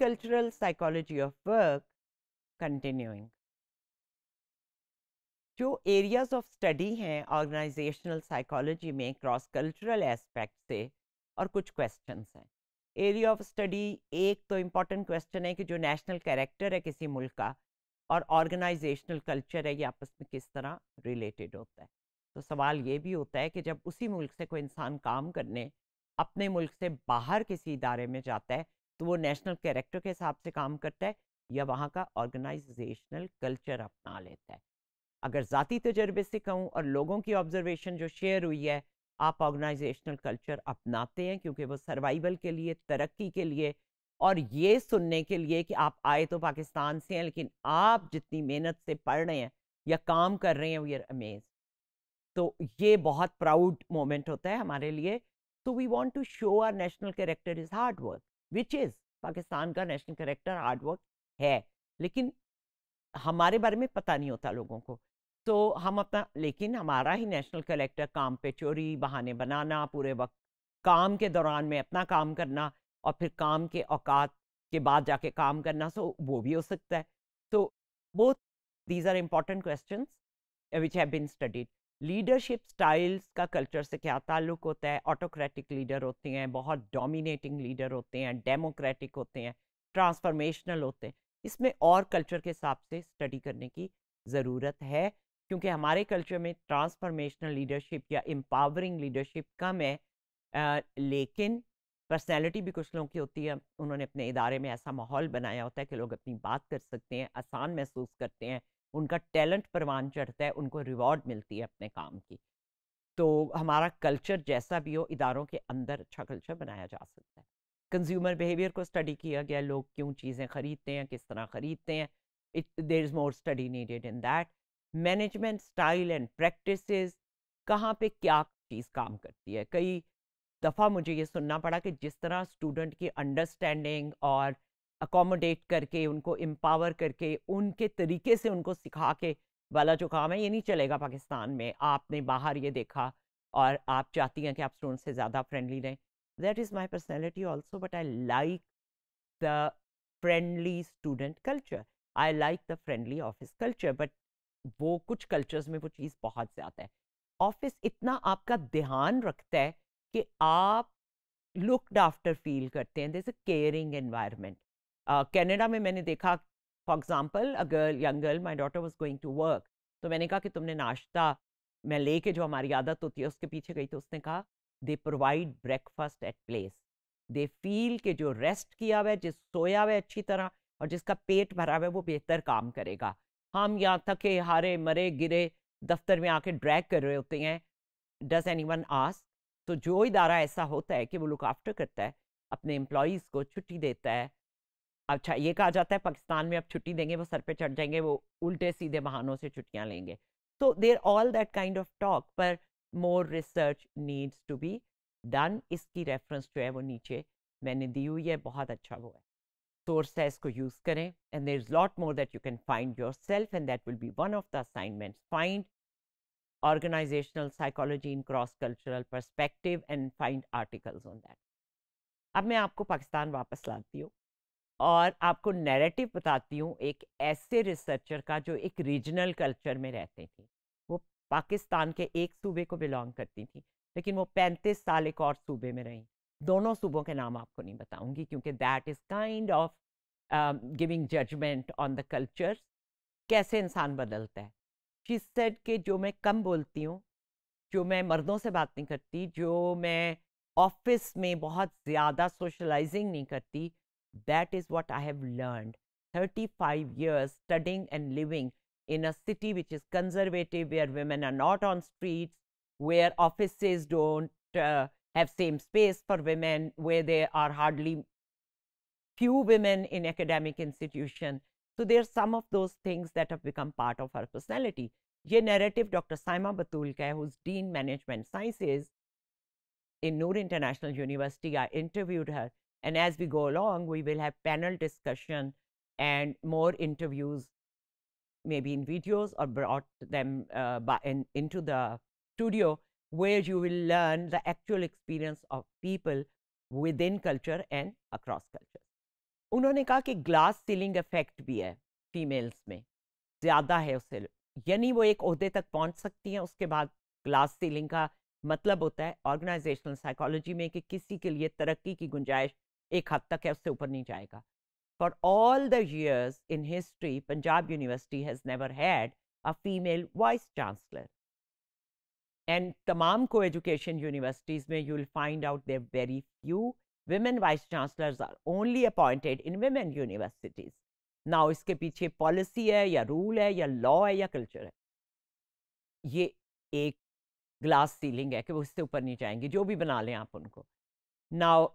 cultural psychology of work continuing जो areas of study हैं organisational psychology में cross cultural aspect से और कुछ questions हैं एरिया ऑफ स्टडी एक तो important क्वेश्चन है कि जो नेशनल कैरेक्टर है किसी मुल्क का और ऑर्गेनाइजेशनल कल्चर है ये आपस में किस तरह रिलेटेड होता है तो सवाल ये भी होता है कि जब उसी मुल्क से कोई इंसान काम करने अपने मुल्क से बाहर किसी इदारे में जाता है तो वो नेशनल कैरेक्टर के हिसाब से काम करता है या वहाँ का ऑर्गेनाइजेशनल कल्चर अपना लेता है अगर ज़ाती तजर्बे से कहूँ और लोगों की ऑब्जर्वेशन जो शेयर हुई है आप ऑर्गेनाइजेशनल कल्चर अपनाते हैं क्योंकि वो सर्वाइवल के लिए तरक्की के लिए और ये सुनने के लिए कि आप आए तो पाकिस्तान से हैं लेकिन आप जितनी मेहनत से पढ़ रहे हैं या काम कर रहे हैं वी आर अमेज तो ये बहुत प्राउड मोमेंट होता है हमारे लिए तो we want to show our national character is hard work which is Pakistan का नेशनल करेक्टर आर्टवर्क है लेकिन हमारे बारे में पता नहीं होता लोगों को तो हम अपना लेकिन हमारा ही नेशनल कलेक्टर काम पे चोरी बहाने बनाना पूरे वक्त काम के दौरान में अपना काम करना और फिर काम के औकात के बाद जाके काम करना सो वो भी हो सकता है तो both these are important question which have been studied leadership styles का कल्चर से क्या ताल्लुक होता है ऑटोक्रेटिक लीडर होते हैं बहुत डोमिनेटिंग लीडर होते हैं डेमोक्रेटिक होते हैं ट्रांसफॉर्मेशनल होते हैं इसमें और कल्चर के हिसाब से स्टडी करने की ज़रूरत है क्योंकि हमारे कल्चर में ट्रांसफॉर्मेशनल लीडरशिप या एम्पावरिंग लीडरशिप कम है आ, लेकिन पर्सनैलिटी भी कुछ लोगों की होती है उन्होंने अपने इदारे में ऐसा माहौल बनाया होता है कि लोग अपनी बात कर सकते हैं आसान महसूस करते हैं उनका टैलेंट परवान चढ़ता है उनको रिवॉर्ड मिलती है अपने काम की तो हमारा कल्चर जैसा भी हो इदारों के अंदर अच्छा कल्चर बनाया जा सकता है कंज्यूमर बिहेवियर को स्टडी किया गया लोग क्यों चीज़ें खरीदते हैं किस तरह खरीदते हैं it there is more study needed in that management style and practice कहाँ पे क्या चीज़ काम करती है कई दफ़ा मुझे ये सुनना पड़ा कि जिस तरह स्टूडेंट की अंडरस्टैंडिंग और अकोमोडेट करके उनको एम्पावर करके उनके तरीके से उनको सिखा के वाला जो काम है ये नहीं चलेगा पाकिस्तान में आपने बाहर ये देखा और आप चाहती हैं कि आप स्टूडेंट से ज़्यादा फ्रेंडली रहें that is my personality also but I like the friendly student culture I like the friendly office culture but वो कुछ कल्चर्स में वो चीज़ बहुत ज़्यादा है ऑफिस इतना आपका ध्यान रखता है कि आप लुकड आफ्टर फील करते हैं this a caring environment Canada में मैंने देखा for example a girl young girl my daughter was going to work तो मैंने कहा कि तुमने नाश्ता मैं लेके जो हमारी आदत होती है उसके पीछे गई तो उसने कहा they provide breakfast at place they feel के जो रेस्ट किया हुआ है जिस सोया हुआ है अच्छी तरह और जिसका पेट भरा हुआ है वो बेहतर काम करेगा हम यहाँ थके हारे मरे गिरे दफ्तर में आके ड्रैग कर रहे होते हैं डज एनी वन आस तो जो इदारा ऐसा होता है कि वो लुक आफ्टर करता है अपने एम्प्लॉयज़ को छुट्टी देता है अच्छा ये कहा जाता है पाकिस्तान में अब छुट्टी देंगे वो सर पे चढ़ जाएंगे वो उल्टे सीधे बहानों से छुट्टियां लेंगे सो तो there all that kind of talk पर more research needs to be done इसकी रेफरेंस जो है वो नीचे मैंने दी हुई है बहुत अच्छा वो है सोर्स है इसको यूज़ करें and there is lot more that you can find yourself and that will be one of the assignment find organisational psychology in cross cultural perspective and find articles on that अब मैं आपको पाकिस्तान वापस लाती हूँ और आपको narrative बताती हूँ एक ऐसे रिसर्चर का जो एक रीजनल कल्चर में रहते थे वो पाकिस्तान के एक सूबे को बिलोंग करती थी लेकिन वो पैंतीस साल एक और सूबे में रहीं दोनों सूबों के नाम आपको नहीं बताऊंगी क्योंकि that is kind of giving judgment on the culture कैसे इंसान बदलता है शी सेड के जो मैं कम बोलती हूँ जो मैं मर्दों से बात नहीं करती जो मैं ऑफिस में बहुत ज़्यादा सोशलाइजिंग नहीं करती That is what I have learned. 35 years studying and living in a city which is conservative, where women are not on streets, where offices don't uh, have same space for women, where there are hardly few women in academic institution. So there are some of those things that have become part of her personality. ये narrative Dr. Saima Batulka, who's Dean Management Sciences in Noor International University. I interviewed her. And as we go along, we will have panel discussion and more interviews, maybe in videos or brought them uh, by in, into the studio, where you will learn the actual experience of people within culture and across culture. उन्होंने कहा कि glass ceiling effect भी है females में ज़्यादा है उसे यानी वो एक अहदे तक पहुंच सकती हैं उसके बाद ग्लास सीलिंग का मतलब होता है ऑर्गेनाइजेशनल साइकोलॉजी में कि किसी के लिए तरक्की की गुंजाइश एक हद तक है उससे ऊपर नहीं जाएगा for all the years in history Punjab university has never had a female vice chancellor and तमाम को एजुकेशन यूनिवर्सिटीज़ में you will find out there very few women vice chancellors are only appointed in women universities ना इसके पीछे policy है या rule है या law है या कल्चर है ये एक ग्लास सीलिंग है कि वो इससे ऊपर नहीं जाएंगे जो भी बना लें आप उनको now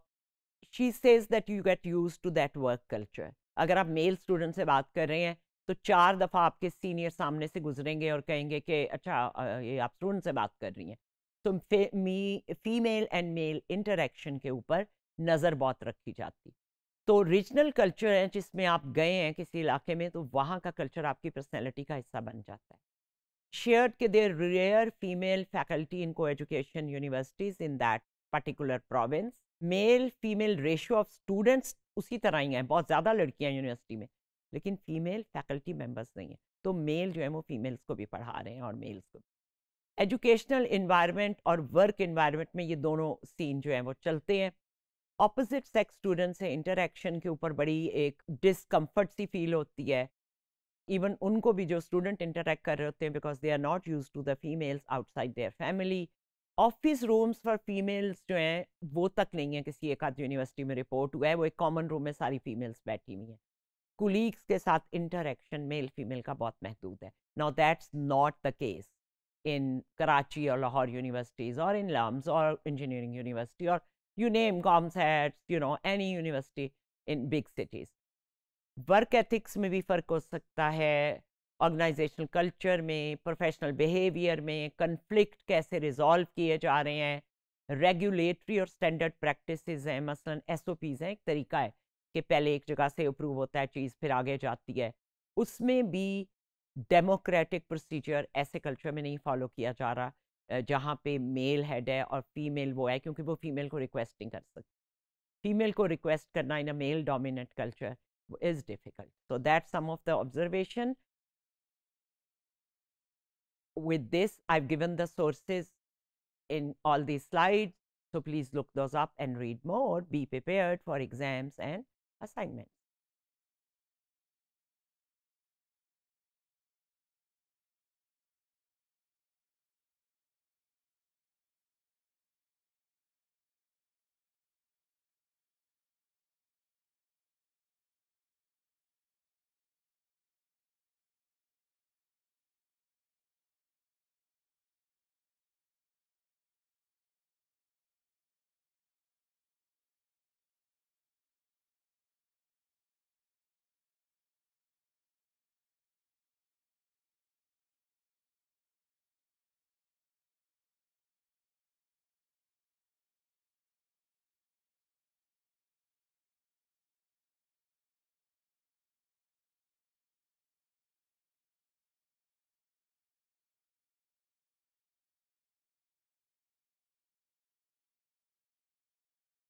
she says that you get use to that work culture अगर आप मेल स्टूडेंट से बात कर रहे हैं तो चार दफ़ा आपके सीनियर सामने से गुजरेंगे और कहेंगे कि अच्छा ये आप स्टूडेंट से बात कर रही हैं तो me female and male interaction के ऊपर नज़र बहुत रखी जाती तो रीजनल कल्चर है जिसमें आप गए हैं किसी इलाके में तो वहाँ का कल्चर आपकी पर्सनैलिटी का हिस्सा बन जाता है शेयर्ड के there rare female faculty in coeducation universities in that particular province male female ratio of students उसी तरह ही हैं बहुत ज़्यादा हैं यूनिवर्सिटी में लेकिन फीमेल फैकल्टी मेम्बर्स नहीं हैं तो मेल जो है वो फीमेल्स को भी पढ़ा रहे हैं और मेल्स को एजुकेशनल इन्वायरमेंट और वर्क इन्वायरमेंट में ये दोनों सीन जो हैं वो चलते हैं ऑपोजिट सेक्स स्टूडेंट्स से इंटरेक्शन के ऊपर बड़ी एक डिसकम्फर्ट सी फील होती है इवन उनको भी जो स्टूडेंट इंटरेक्ट कर रहे होते हैं because they are not use to the females outside their family office rooms for females जो हैं वो तक नहीं है किसी एक आध यूनिवर्सिटी में रिपोर्ट हुआ है वो एक कॉमन रूम में सारी फीमेल्स बैठी हुई हैं कुलीग्स के साथ इंटरेक्शन मेल फीमेल का बहुत महदूद है now that's not the case in Karachi और लाहौर यूनिवर्सिटीज़ और इन लम्स और इंजीनियरिंग यूनिवर्सिटी और यू नेम कॉम्स you know any university in big cities work ethics में भी फ़र्क हो सकता है ऑर्गेनाइजेशनल कल्चर में प्रोफेशनल बिहेवियर में कन्फ्लिक्ट कैसे रिजॉल्व किए जा रहे हैं रेगुलेटरी और स्टैंडर्ड प्रैक्टिस हैं मसलन पीज़ हैं एक तरीका है कि पहले एक जगह से अप्रूव होता है चीज़ फिर आगे जाती है उसमें भी डेमोक्रेटिक प्रोसीजर ऐसे कल्चर में नहीं फॉलो किया जा रहा जहाँ पे मेल हेड है और फीमेल वो है क्योंकि वो फीमेल को रिक्वेस्ट नहीं कर सकती फीमेल को रिक्वेस्ट करना in a male dominant culture is difficult so that some of the observation with this, I've given the sources in all these slides. So, please look those up and read more. Be prepared for exams and assignments.